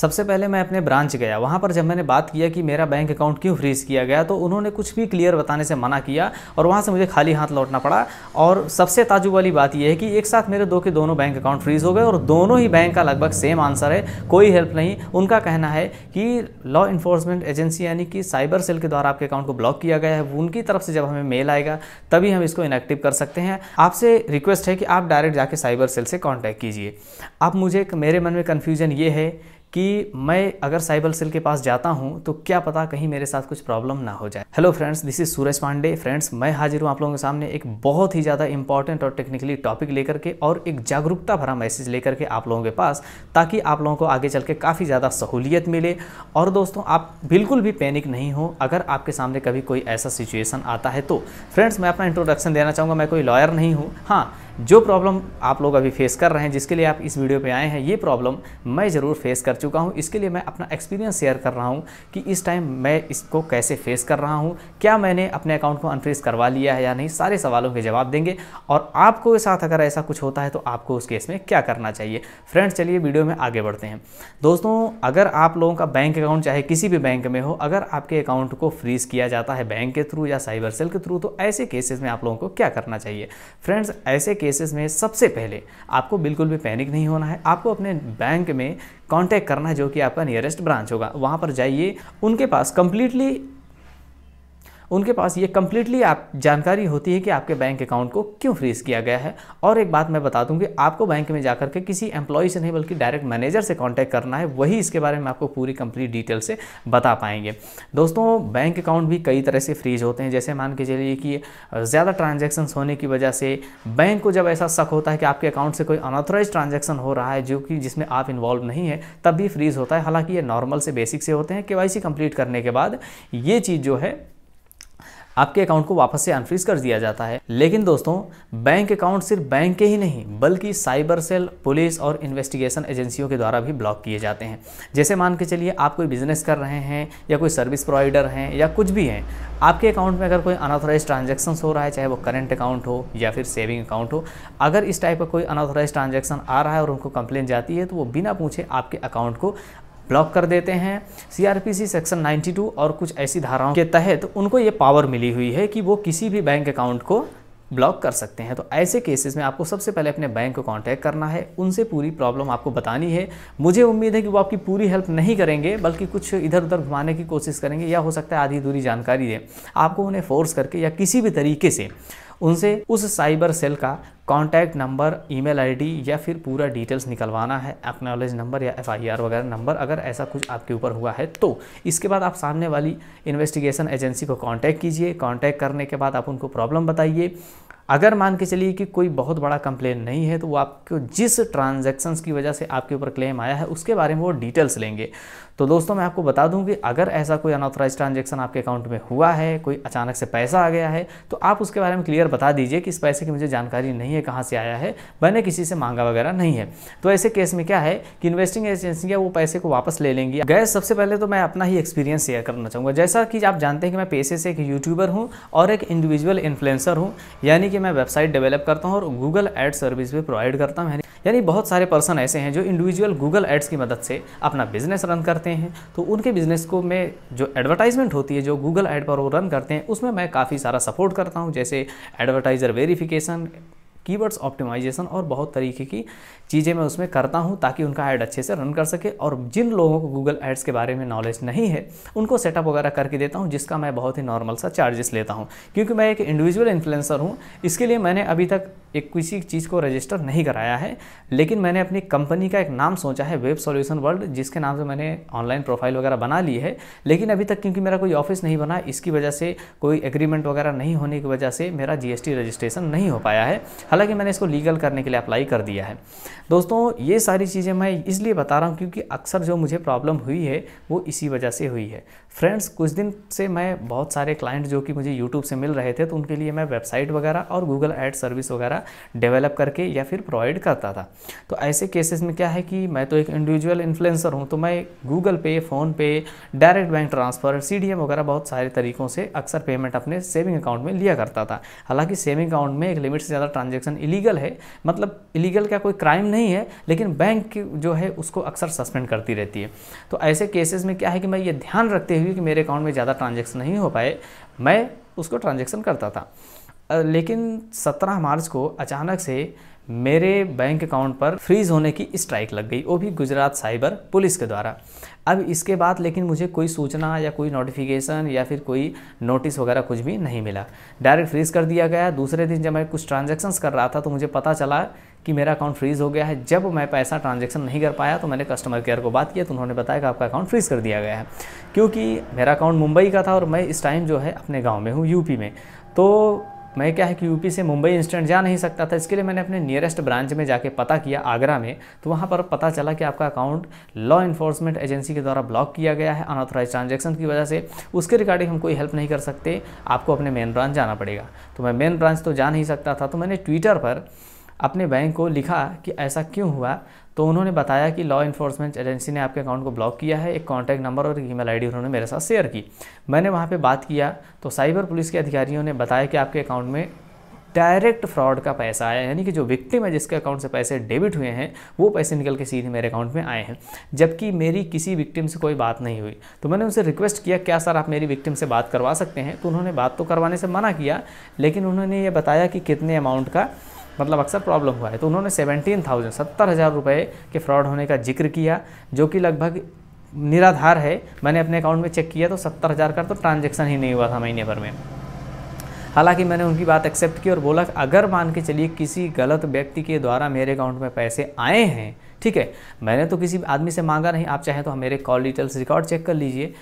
सबसे पहले मैं अपने ब्रांच गया वहाँ पर जब मैंने बात किया कि मेरा बैंक अकाउंट क्यों फ्रीज़ किया गया तो उन्होंने कुछ भी क्लियर बताने से मना किया और वहाँ से मुझे खाली हाथ लौटना पड़ा और सबसे ताजुब वाली बात यह है कि एक साथ मेरे दो के दोनों बैंक अकाउंट फ्रीज़ हो गए और दोनों ही बैंक का लगभग सेम आंसर है कोई हेल्प नहीं उनका कहना है कि लॉ इन्फोर्समेंट एजेंसी यानी कि साइबर सेल के द्वारा आपके अकाउंट को ब्लॉक किया गया है उनकी तरफ से जब हमें मेल आएगा तभी हम इसको इनएक्टिव कर सकते हैं आपसे रिक्वेस्ट है कि आप डायरेक्ट जाके साइबर सेल से कॉन्टैक्ट कीजिए अब मुझे मेरे मन में कन्फ्यूजन ये है कि मैं अगर साइबल सेल के पास जाता हूँ तो क्या पता कहीं मेरे साथ कुछ प्रॉब्लम ना हो जाए hello friends this is Suraj Pandey friends मैं हाजिर हूँ आप लोगों के सामने एक बहुत ही ज़्यादा इंपॉर्टेंट और टेक्निकली टॉपिक लेकर के और एक जागरूकता भरा मैसेज लेकर के आप लोगों के पास ताकि आप लोगों को आगे चल के काफ़ी ज़्यादा सहूलियत मिले और दोस्तों आप बिल्कुल भी पैनिक नहीं हो अगर आपके सामने कभी कोई ऐसा सिचुएसन आता है तो फ्रेंड्स मैं अपना इंट्रोडक्शन देना चाहूँगा मैं कोई लॉयर नहीं हूँ हाँ जो प्रॉब्लम आप लोग अभी फेस कर रहे हैं जिसके लिए आप इस वीडियो पे आए हैं ये प्रॉब्लम मैं ज़रूर फेस कर चुका हूँ इसके लिए मैं अपना एक्सपीरियंस शेयर कर रहा हूँ कि इस टाइम मैं इसको कैसे फेस कर रहा हूँ क्या मैंने अपने अकाउंट को अनफ्रेस करवा लिया है या नहीं सारे सवालों के जवाब देंगे और आपको के साथ अगर ऐसा कुछ होता है तो आपको उस केस में क्या करना चाहिए फ्रेंड्स चलिए वीडियो में आगे बढ़ते हैं दोस्तों अगर आप लोगों का बैंक अकाउंट चाहे किसी भी बैंक में हो अगर आपके अकाउंट को फ्रीज़ किया जाता है बैंक के थ्रू या साइबर सेल के थ्रू तो ऐसे केसेस में आप लोगों को क्या करना चाहिए फ्रेंड्स ऐसे केसेस में सबसे पहले आपको बिल्कुल भी पैनिक नहीं होना है आपको अपने बैंक में कांटेक्ट करना है जो कि आपका नियरेस्ट ब्रांच होगा वहाँ पर जाइए उनके पास कम्प्लीटली उनके पास ये कम्प्लीटली आप जानकारी होती है कि आपके बैंक अकाउंट को क्यों फ्रीज़ किया गया है और एक बात मैं बता दूँगी आपको बैंक में जाकर के किसी एम्प्लॉय से नहीं बल्कि डायरेक्ट मैनेजर से कॉन्टैक्ट करना है वही इसके बारे में आपको पूरी कंप्लीट डिटेल से बता पाएंगे दोस्तों बैंक अकाउंट भी कई तरह से फ्रीज होते हैं जैसे मान के चलिए कि ज़्यादा ट्रांजेक्शन होने की वजह से बैंक को जब ऐसा शक होता है कि आपके अकाउंट से कोई अनऑथोराइज ट्रांजेक्शन हो रहा है जो कि जिसमें आप इन्वॉल्व नहीं है तब भी फ्रीज़ होता है हालांकि ये नॉर्मल से बेसिक से होते हैं के कंप्लीट करने के बाद ये चीज़ जो है आपके अकाउंट को वापस से अनफ्रीज कर दिया जाता है लेकिन दोस्तों बैंक अकाउंट सिर्फ बैंक के ही नहीं बल्कि साइबर सेल पुलिस और इन्वेस्टिगेशन एजेंसियों के द्वारा भी ब्लॉक किए जाते हैं जैसे मान के चलिए आप कोई बिजनेस कर रहे हैं या कोई सर्विस प्रोवाइडर हैं या कुछ भी हैं आपके अकाउंट में अगर कोई अनऑथोराइज ट्रांजेक्शन हो रहा है चाहे वो करंट अकाउंट हो या फिर सेविंग अकाउंट हो अगर इस टाइप का कोई अनऑथोराइज ट्रांजेक्शन आ रहा है और उनको कंप्लेन जाती है तो वो बिना पूछे आपके अकाउंट को ब्लॉक कर देते हैं सीआरपीसी सेक्शन 92 और कुछ ऐसी धाराओं के तहत उनको ये पावर मिली हुई है कि वो किसी भी बैंक अकाउंट को ब्लॉक कर सकते हैं तो ऐसे केसेस में आपको सबसे पहले अपने बैंक को कांटेक्ट करना है उनसे पूरी प्रॉब्लम आपको बतानी है मुझे उम्मीद है कि वो आपकी पूरी हेल्प नहीं करेंगे बल्कि कुछ इधर उधर घुमाने की कोशिश करेंगे या हो सकता है आधी दूरी जानकारी दें आपको उन्हें फोर्स करके या किसी भी तरीके से उनसे उस साइबर सेल का कॉन्टैक्ट नंबर ईमेल आईडी या फिर पूरा डिटेल्स निकलवाना है एक्नोलेज नंबर या एफआईआर वगैरह नंबर अगर ऐसा कुछ आपके ऊपर हुआ है तो इसके बाद आप सामने वाली इन्वेस्टिगेशन एजेंसी को कांटेक्ट कीजिए कांटेक्ट करने के बाद आप उनको प्रॉब्लम बताइए अगर मान के चलिए कि कोई बहुत बड़ा कंप्लेन नहीं है तो वो आपको जिस ट्रांजेक्शन्स की वजह से आपके ऊपर क्लेम आया है उसके बारे में वो डिटेल्स लेंगे तो दोस्तों मैं आपको बता दूं कि अगर ऐसा कोई अनऑथराइज ट्रांजेक्शन आपके अकाउंट में हुआ है कोई अचानक से पैसा आ गया है तो आप उसके बारे में क्लियर बता दीजिए कि इस पैसे की मुझे जानकारी नहीं है कहाँ से आया है मैंने किसी से मांगा वगैरह नहीं है तो ऐसे केस में क्या है कि इन्वेस्टिंग एजेंसियाँ वो पैसे को वापस ले लेंगी गैस सबसे पहले तो मैं अपना ही एक्सपीरियंस शेयर करना चाहूँगा जैसा कि आप जानते हैं कि मैं पेशे से एक यूट्यूबर हूँ और एक इंडिविजुअल इन्फ्लुएंसर हूँ यानी कि मैं वेबसाइट डेवलप करता हूँ और गूगल एड सर्विस भी प्रोवाइड करता हूँ यानी बहुत सारे पर्सन ऐसे हैं जो इंडिविजुअल गूगल एड्स की मदद से अपना बिजनेस रन करते करते हैं तो उनके बिज़नेस को मैं जो एडवर्टाइजमेंट होती है जो गूगल ऐड पर वो रन करते हैं उसमें मैं काफ़ी सारा सपोर्ट करता हूँ जैसे एडवर्टाइज़र वेरिफिकेशन कीवर्ड्स ऑप्टिमाइजेशन और बहुत तरीके की चीज़ें मैं उसमें करता हूं ताकि उनका ऐड अच्छे से रन कर सके और जिन लोगों को गूगल एड्स के बारे में नॉलेज नहीं है उनको सेटअप वगैरह करके देता हूँ जिसका मैं बहुत ही नॉर्मल सा चार्जेस लेता हूँ क्योंकि मैं एक इंडिविजुअल इन्फ्लुएंसर हूँ इसके लिए मैंने अभी तक एक किसी चीज़ को रजिस्टर नहीं कराया है लेकिन मैंने अपनी कंपनी का एक नाम सोचा है वेब सॉल्यूशन वर्ल्ड जिसके नाम से मैंने ऑनलाइन प्रोफाइल वगैरह बना ली है लेकिन अभी तक क्योंकि मेरा कोई ऑफिस नहीं बना इसकी वजह से कोई एग्रीमेंट वगैरह नहीं होने की वजह से मेरा जीएसटी रजिस्ट्रेशन नहीं हो पाया है हालांकि मैंने इसको लीगल करने के लिए अप्लाई कर दिया है दोस्तों ये सारी चीज़ें मैं इसलिए बता रहा हूँ क्योंकि अक्सर जो मुझे प्रॉब्लम हुई है वो इसी वजह से हुई है फ्रेंड्स कुछ दिन से मैं बहुत सारे क्लाइंट जो कि मुझे यूट्यूब से मिल रहे थे तो उनके लिए मैं वेबसाइट वगैरह और गूगल एड सर्विस वगैरह डेवलप करके या फिर प्रोवाइड करता था तो ऐसे केसेस में क्या है कि मैं तो एक इंडिविजुअल इन्फ्लुएंसर हूँ तो मैं Google pay PhonePe direct bank transfer सी वगैरह बहुत सारे तरीक़ों से अक्सर पेमेंट अपने सेविंग अकाउंट में लिया करता था हालाँकि सेविंग अकाउंट में एक लिमिट से ज़्यादा ट्रांजेक्शन इलीगल है मतलब इलीगल का कोई क्राइम नहीं है लेकिन बैंक जो है उसको अक्सर सस्पेंड करती रहती है तो ऐसे केसेस में क्या है कि मैं ये ध्यान रखते हुए कि मेरे अकाउंट में ज़्यादा ट्रांजेक्शन नहीं हो पाए मैं उसको ट्रांजेक्शन करता था लेकिन 17 मार्च को अचानक से मेरे बैंक अकाउंट पर फ्रीज होने की स्ट्राइक लग गई वो भी गुजरात साइबर पुलिस के द्वारा अब इसके बाद लेकिन मुझे कोई सूचना या कोई नोटिफिकेशन या फिर कोई नोटिस वगैरह कुछ भी नहीं मिला डायरेक्ट फ्रीज़ कर दिया गया दूसरे दिन जब मैं कुछ ट्रांजेक्शन्स कर रहा था तो मुझे पता चला कि मेरा अकाउंट फ्रीज़ हो गया है जब मैं पैसा ट्रांजेक्शन नहीं कर पाया तो मैंने कस्टमर केयर को बात किया तो उन्होंने बताया कि आपका अकाउंट फ्रीज़ कर दिया गया है क्योंकि मेरा अकाउंट मुंबई का था और मैं इस टाइम जो है अपने गाँव में हूँ यूपी में तो मैं क्या है कि यूपी से मुंबई इंस्टेंट जा नहीं सकता था इसके लिए मैंने अपने नियरेस्ट ब्रांच में जाके पता किया आगरा में तो वहाँ पर पता चला कि आपका अकाउंट लॉ इन्फोर्समेंट एजेंसी के द्वारा ब्लॉक किया गया है अनऑथराइज ट्रांजेक्शन की वजह से उसके रिगार्डिंग हम कोई हेल्प नहीं कर सकते आपको अपने मेन ब्रांच जाना पड़ेगा तो मैं मेन ब्रांच तो जा नहीं सकता था तो मैंने ट्विटर पर अपने बैंक को लिखा कि ऐसा क्यों हुआ तो उन्होंने बताया कि लॉ इन्फोर्समेंट एजेंसी ने आपके अकाउंट को ब्लॉक किया है एक कॉन्टैक्ट नंबर और ईमेल आईडी उन्होंने मेरे साथ शेयर की मैंने वहाँ पे बात किया तो साइबर पुलिस के अधिकारियों ने बताया कि आपके अकाउंट में डायरेक्ट फ्रॉड का पैसा आया यानी कि जो विक्टिम है जिसके अकाउंट से पैसे डेबिट हुए हैं वो पैसे निकल के सीधे मेरे अकाउंट में आए हैं जबकि मेरी किसी विक्टिम से कोई बात नहीं हुई तो मैंने उनसे रिक्वेस्ट किया क्या सर आप मेरी विक्टिम से बात करवा सकते हैं तो उन्होंने बात तो करवाने से मना किया लेकिन उन्होंने ये बताया कि कितने अमाउंट का मतलब अक्सर प्रॉब्लम हुआ है तो उन्होंने सेवेंटीन थाउजेंड सत्तर हज़ार रुपये के फ्रॉड होने का जिक्र किया जो कि लगभग निराधार है मैंने अपने अकाउंट में चेक किया तो सत्तर हज़ार का तो ट्रांजेक्शन ही नहीं हुआ था महीने भर में हालांकि मैंने उनकी बात एक्सेप्ट की और बोला अगर मान के चलिए किसी गलत व्यक्ति के द्वारा मेरे अकाउंट में पैसे आए हैं ठीक है मैंने तो किसी आदमी से मांगा नहीं आप चाहें तो मेरे कॉल डिटेल्स रिकॉर्ड चेक कर लीजिए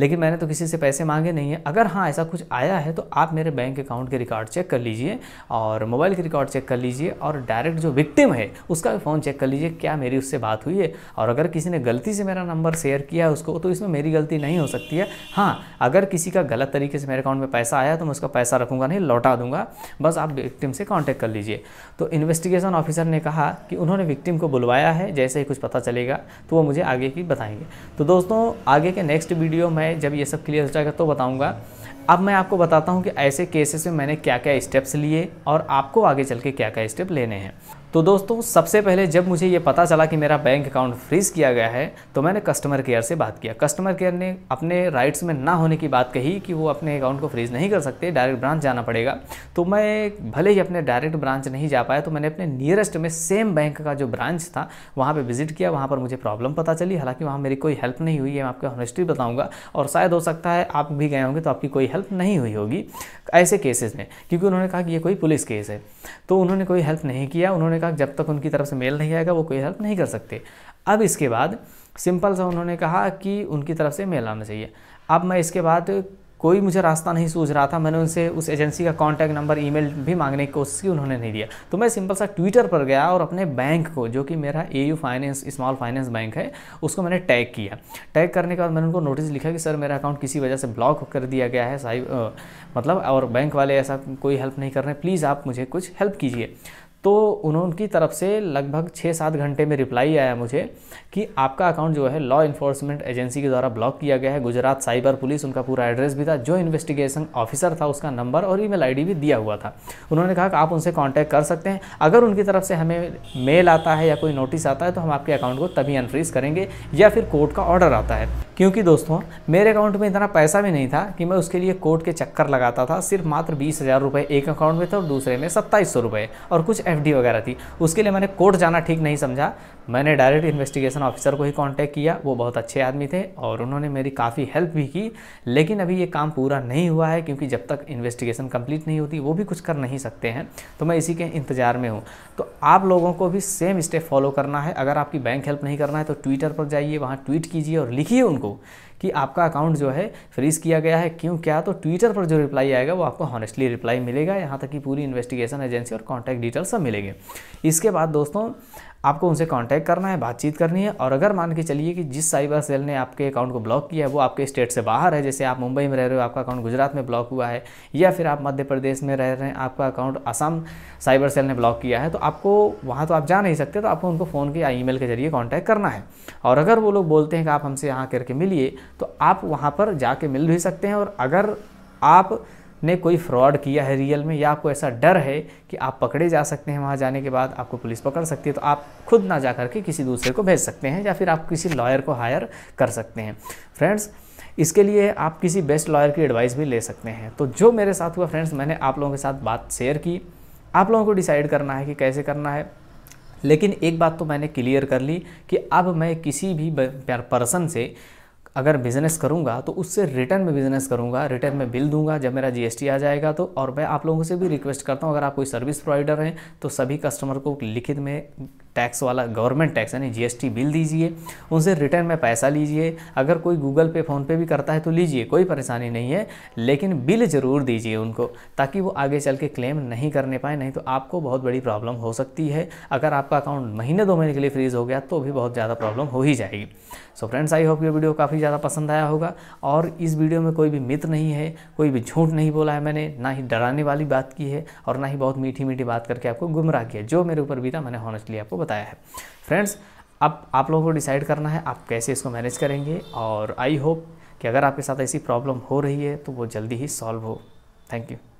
लेकिन मैंने तो किसी से पैसे मांगे नहीं है अगर हाँ ऐसा कुछ आया है तो आप मेरे बैंक अकाउंट के रिकॉर्ड चेक कर लीजिए और मोबाइल के रिकॉर्ड चेक कर लीजिए और डायरेक्ट जो विक्टिम है उसका भी फ़ोन चेक कर लीजिए क्या मेरी उससे बात हुई है और अगर किसी ने गलती से मेरा नंबर शेयर किया है उसको तो इसमें मेरी गलती नहीं हो सकती है हाँ अगर किसी का गलत तरीके से मेरे अकाउंट में पैसा आया तो मैं उसका पैसा रखूँगा नहीं लौटा दूंगा बस आप विक्टिम से कॉन्टैक्ट कर लीजिए तो इन्वेस्टिगेशन ऑफिसर ने कहा कि उन्होंने विक्टिम को बुलवाया है जैसे ही कुछ पता चलेगा तो वो मुझे आगे की बताएंगे तो दोस्तों आगे के नेक्स्ट वीडियो में है जब ये सब क्लियर हो जाएगा तो बताऊँगा अब मैं आपको बताता हूँ कि ऐसे केसेस में मैंने क्या क्या स्टेप्स लिए और आपको आगे चल के क्या क्या स्टेप लेने हैं तो दोस्तों सबसे पहले जब मुझे ये पता चला कि मेरा बैंक अकाउंट फ्रीज़ किया गया है तो मैंने कस्टमर केयर से बात किया कस्टमर केयर ने अपने राइट्स में ना होने की बात कही कि वो अपने अकाउंट को फ्रीज़ नहीं कर सकते डायरेक्ट ब्रांच जाना पड़ेगा तो मैं भले ही अपने डायरेक्ट ब्रांच नहीं जा पाया तो मैंने अपने नियरेस्ट में सेम बैंक का जो ब्रांच था वहाँ पर विजिट किया वहाँ पर मुझे प्रॉब्लम पता चली हालाँकि वहाँ मेरी कोई हेल्प नहीं हुई है मैं आपको ऑनेस्टली बताऊँगा और शायद हो सकता है आप भी गए होंगे तो आपकी कोई हेल्प नहीं हुई होगी ऐसे केसेस में क्योंकि उन्होंने कहा कि ये कोई पुलिस केस है तो उन्होंने कोई हेल्प नहीं किया उन्होंने उन्होंने कहा जब तक उनकी तरफ से मेल नहीं आएगा वो कोई हेल्प नहीं कर सकते अब इसके बाद सिंपल सा उन्होंने कहा कि उनकी तरफ से मेल आना चाहिए अब मैं इसके बाद कोई मुझे रास्ता नहीं सूझ रहा था मैंने उनसे उस एजेंसी का कॉन्टैक्ट नंबर ईमेल भी मांगने की कोशिश की उन्होंने नहीं दिया तो मैं सिंपल सा ट्विटर पर गया और अपने बैंक को जो कि मेरा A U finance small finance bank है उसको मैंने टैग किया टैग करने के बाद मैंने उनको नोटिस लिखा कि सर मेरा अकाउंट किसी वजह से ब्लॉक कर दिया गया है साहिब मतलब और बैंक वाले ऐसा कोई हेल्प नहीं कर रहे प्लीज़ आप मुझे कुछ हेल्प कीजिए तो उन्होंने तरफ से लगभग छः सात घंटे में रिप्लाई आया मुझे कि आपका अकाउंट जो है लॉ इन्फोर्समेंट एजेंसी के द्वारा ब्लॉक किया गया है गुजरात साइबर पुलिस उनका पूरा एड्रेस भी था जो इन्वेस्टिगेशन ऑफिसर था उसका नंबर और ईमेल आईडी भी दिया हुआ था उन्होंने कहा कि आप उनसे कॉन्टैक्ट कर सकते हैं अगर उनकी तरफ से हमें मेल आता है या कोई नोटिस आता है तो हम आपके अकाउंट को तभी अनफ्रीज करेंगे या फिर कोर्ट का ऑर्डर आता है क्योंकि दोस्तों मेरे अकाउंट में इतना पैसा भी नहीं था कि मैं उसके लिए कोर्ट के चक्कर लगाता था सिर्फ मात्र बीस हज़ार रुपये एक अकाउंट में थे और दूसरे में सत्ताईस सौ रुपये और कुछ एफ वगैरह थी उसके लिए मैंने कोर्ट जाना ठीक नहीं समझा मैंने डायरेक्ट इन्वेस्टिगेशन ऑफिसर को ही कांटेक्ट किया वो बहुत अच्छे आदमी थे और उन्होंने मेरी काफ़ी हेल्प भी की लेकिन अभी ये काम पूरा नहीं हुआ है क्योंकि जब तक इन्वेस्टिगेशन कंप्लीट नहीं होती वो भी कुछ कर नहीं सकते हैं तो मैं इसी के इंतज़ार में हूँ तो आप लोगों को भी सेम स्टेप फॉलो करना है अगर आपकी बैंक हेल्प नहीं करना है तो ट्विटर पर जाइए वहाँ ट्वीट कीजिए और लिखिए उनको कि आपका अकाउंट जो है फ्रीज़ किया गया है क्यों क्या तो ट्विटर पर जो रिप्लाई आएगा वो आपको हॉनेस्टली रिप्लाई मिलेगा यहाँ तक कि पूरी इन्वेस्टिगेशन एजेंसी और कॉन्टैक्ट डिटेल सब मिलेंगे इसके बाद दोस्तों आपको उनसे कांटेक्ट करना है बातचीत करनी है और अगर मान के चलिए कि जिस साइबर सेल ने आपके अकाउंट को ब्लॉक किया है वो आपके स्टेट से बाहर है जैसे आप मुंबई में रह रहे हो आपका अकाउंट गुजरात में ब्लॉक हुआ है या फिर आप मध्य प्रदेश में रह रहे हैं आपका अकाउंट असम साइबर सेल ने ब्लॉक किया है तो आपको वहाँ तो आप जा नहीं सकते तो आपको उनको फ़ोन के या ई के जरिए कॉन्टैक्ट करना है और अगर वो लोग बोलते हैं कि आप हमसे यहाँ करके मिलिए तो आप वहाँ पर जाके मिल भी सकते हैं और अगर आप ने कोई फ्रॉड किया है रियल में या आपको ऐसा डर है कि आप पकड़े जा सकते हैं वहाँ जाने के बाद आपको पुलिस पकड़ सकती है तो आप खुद ना जा करके किसी दूसरे को भेज सकते हैं या फिर आप किसी लॉयर को हायर कर सकते हैं फ्रेंड्स इसके लिए आप किसी बेस्ट लॉयर की एडवाइस भी ले सकते हैं तो जो मेरे साथ हुआ फ्रेंड्स मैंने आप लोगों के साथ बात शेयर की आप लोगों को डिसाइड करना है कि कैसे करना है लेकिन एक बात तो मैंने क्लियर कर ली कि अब मैं किसी भी पर्सन से अगर बिज़नेस करूँगा तो उससे रिटर्न में बिज़नेस करूँगा रिटर्न में बिल दूंगा जब मेरा जीएसटी आ जाएगा तो और मैं आप लोगों से भी रिक्वेस्ट करता हूँ अगर आप कोई सर्विस प्रोवाइडर हैं तो सभी कस्टमर को लिखित में टैक्स वाला गवर्नमेंट टैक्स यानी जीएसटी बिल दीजिए उनसे रिटर्न में पैसा लीजिए अगर कोई गूगल पे फ़ोनपे भी करता है तो लीजिए कोई परेशानी नहीं है लेकिन बिल ज़रूर दीजिए उनको ताकि वो आगे चल के क्लेम नहीं करने पाए नहीं तो आपको बहुत बड़ी प्रॉब्लम हो सकती है अगर आपका अकाउंट महीने दो महीने के लिए फ्रीज़ हो गया तो भी बहुत ज़्यादा प्रॉब्लम हो ही जाएगी सो फ्रेंड्स आई होप ये वीडियो काफ़ी ज़्यादा पसंद आया होगा और इस वीडियो में कोई भी मित्र नहीं है कोई भी झूठ नहीं बोला है मैंने ना ही डराने वाली बात की है और ना ही बहुत मीठी मीठी बात करके आपको गुमराह किया जो मेरे ऊपर बीता मैंने हॉनेस्टली आपको बता बताया है फ्रेंड्स अब आप लोगों को डिसाइड करना है आप कैसे इसको मैनेज करेंगे और आई होप कि अगर आपके साथ ऐसी प्रॉब्लम हो रही है तो वो जल्दी ही सॉल्व हो थैंक यू